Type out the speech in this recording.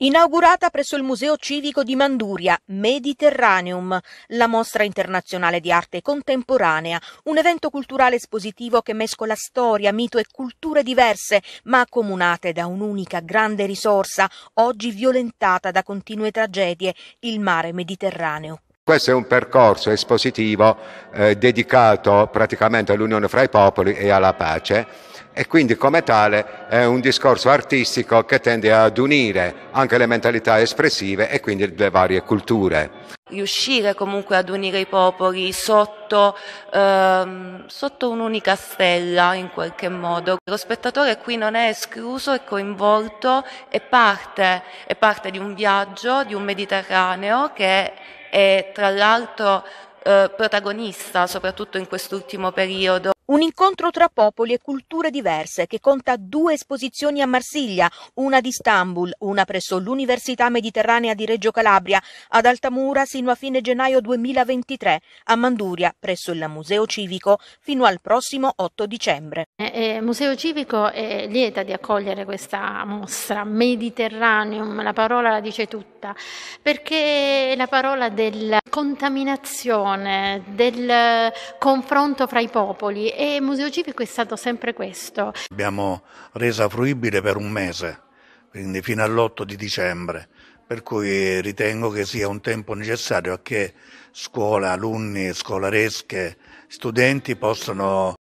Inaugurata presso il Museo Civico di Manduria, Mediterraneum, la mostra internazionale di arte contemporanea, un evento culturale espositivo che mescola storia, mito e culture diverse, ma accomunate da un'unica grande risorsa, oggi violentata da continue tragedie, il mare Mediterraneo. Questo è un percorso espositivo eh, dedicato praticamente all'unione fra i popoli e alla pace e quindi come tale è un discorso artistico che tende ad unire anche le mentalità espressive e quindi le varie culture. Riuscire comunque ad unire i popoli sotto, ehm, sotto un'unica stella in qualche modo. Lo spettatore qui non è escluso, è coinvolto, è parte, è parte di un viaggio, di un Mediterraneo che è tra l'altro eh, protagonista soprattutto in quest'ultimo periodo. Un incontro tra popoli e culture diverse che conta due esposizioni a Marsiglia, una di Istanbul, una presso l'Università Mediterranea di Reggio Calabria, ad Altamura sino a fine gennaio 2023, a Manduria presso il Museo Civico fino al prossimo 8 dicembre. Il eh, eh, Museo Civico è lieta di accogliere questa mostra, Mediterraneum, la parola la dice tutta, perché è la parola del contaminazione, del confronto fra i popoli e Museo Civico è stato sempre questo. Abbiamo resa fruibile per un mese, quindi fino all'8 di dicembre, per cui ritengo che sia un tempo necessario a che scuola, alunni, scolaresche, studenti possano